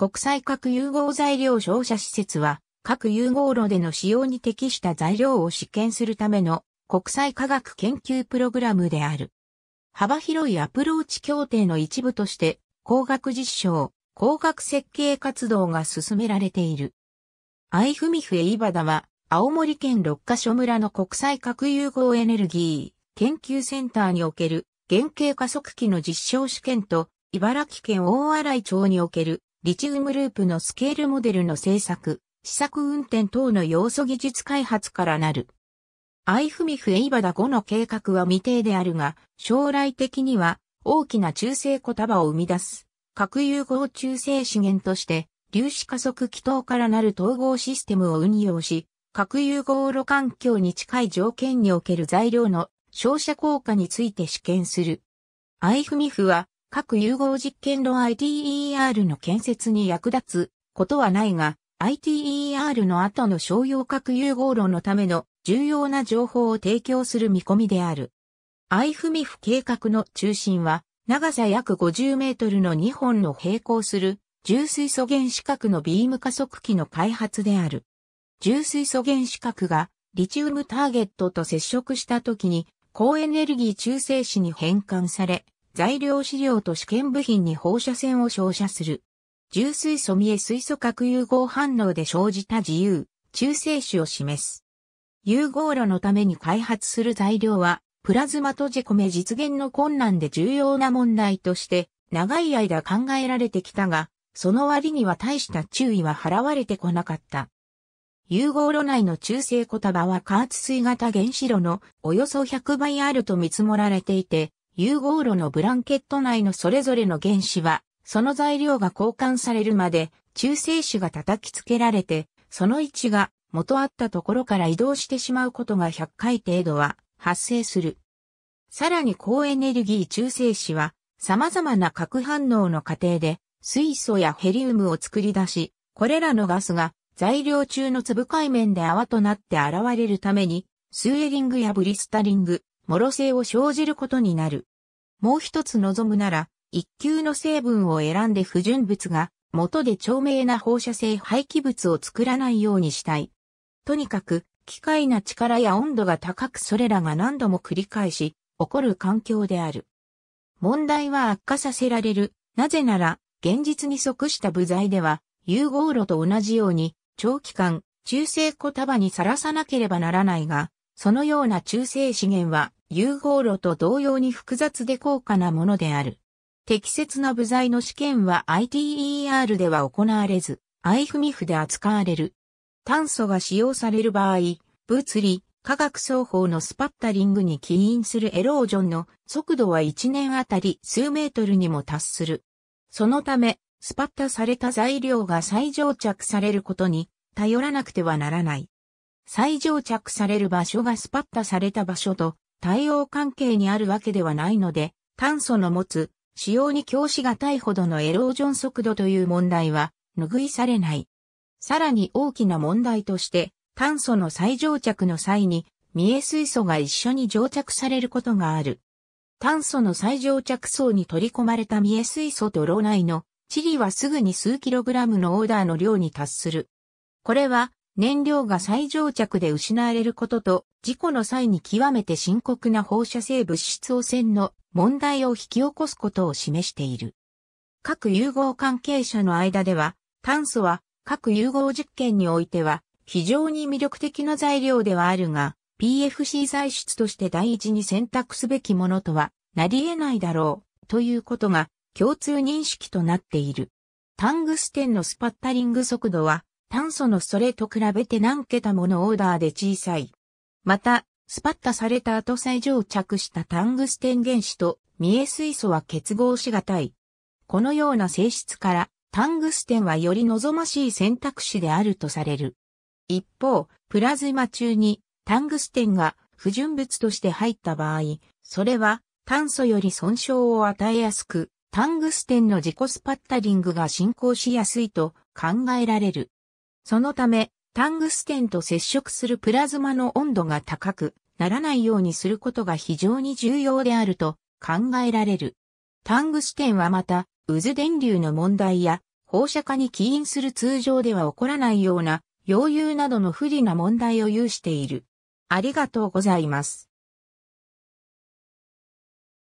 国際核融合材料照射施設は、核融合炉での使用に適した材料を試験するための国際科学研究プログラムである。幅広いアプローチ協定の一部として、工学実証、工学設計活動が進められている。アイフミフエイバダは、青森県六ヶ所村の国際核融合エネルギー研究センターにおける原型加速器の実証試験と、茨城県大洗町におけるリチウムループのスケールモデルの製作、試作運転等の要素技術開発からなる。アイフミフエイバダ5の計画は未定であるが、将来的には大きな中性小束を生み出す、核融合中性資源として、粒子加速気筒からなる統合システムを運用し、核融合炉環境に近い条件における材料の照射効果について試験する。アイフミフは各融合実験炉 ITER の建設に役立つことはないが、ITER の後の商用核融合炉のための重要な情報を提供する見込みである。IFMIF 計画の中心は、長さ約50メートルの2本の並行する重水素原子核のビーム加速器の開発である。重水素原子核がリチウムターゲットと接触した時に高エネルギー中性子に変換され、材料資料と試験部品に放射線を照射する。重水素見え水素核融合反応で生じた自由、中性子を示す。融合炉のために開発する材料は、プラズマ閉じ込め実現の困難で重要な問題として、長い間考えられてきたが、その割には大した注意は払われてこなかった。融合炉内の中性小束は加圧水型原子炉のおよそ100倍あると見積もられていて、融合炉のブランケット内のそれぞれの原子は、その材料が交換されるまで、中性子が叩きつけられて、その位置が元あったところから移動してしまうことが100回程度は発生する。さらに高エネルギー中性子は、様々な核反応の過程で、水素やヘリウムを作り出し、これらのガスが材料中の粒界面で泡となって現れるために、スウェリングやブリスタリング、ろ性を生じることになる。もう一つ望むなら、一級の成分を選んで不純物が、元で長命な放射性廃棄物を作らないようにしたい。とにかく、機械な力や温度が高くそれらが何度も繰り返し、起こる環境である。問題は悪化させられる。なぜなら、現実に即した部材では、融合炉と同じように、長期間、中性小束にさらさなければならないが、そのような中性資源は、融合炉と同様に複雑で高価なものである。適切な部材の試験は ITER では行われず、IFMIF で扱われる。炭素が使用される場合、物理、化学双方のスパッタリングに起因するエロージョンの速度は1年あたり数メートルにも達する。そのため、スパッタされた材料が再蒸着されることに頼らなくてはならない。再蒸着される場所がスパッタされた場所と対応関係にあるわけではないので、炭素の持つ、使用に強しがたいほどのエロージョン速度という問題は、拭いされない。さらに大きな問題として、炭素の再乗着の際に、見え水素が一緒に乗着されることがある。炭素の再乗着層に取り込まれた見え水素と炉内の、チリはすぐに数キログラムのオーダーの量に達する。これは、燃料が再乗着で失われることと、事故の際に極めて深刻な放射性物質汚染の問題を引き起こすことを示している。各融合関係者の間では、炭素は各融合実験においては非常に魅力的な材料ではあるが、PFC 材質として第一に選択すべきものとはなり得ないだろうということが共通認識となっている。タングステンのスパッタリング速度は炭素のそれと比べて何桁ものオーダーで小さい。また、スパッタされた後再上着したタングステン原子とミエ水素は結合しがたい。このような性質から、タングステンはより望ましい選択肢であるとされる。一方、プラズマ中にタングステンが不純物として入った場合、それは炭素より損傷を与えやすく、タングステンの自己スパッタリングが進行しやすいと考えられる。そのため、タングステンと接触するプラズマの温度が高くならないようにすることが非常に重要であると考えられる。タングステンはまた、渦電流の問題や放射化に起因する通常では起こらないような溶融などの不利な問題を有している。ありがとうございます。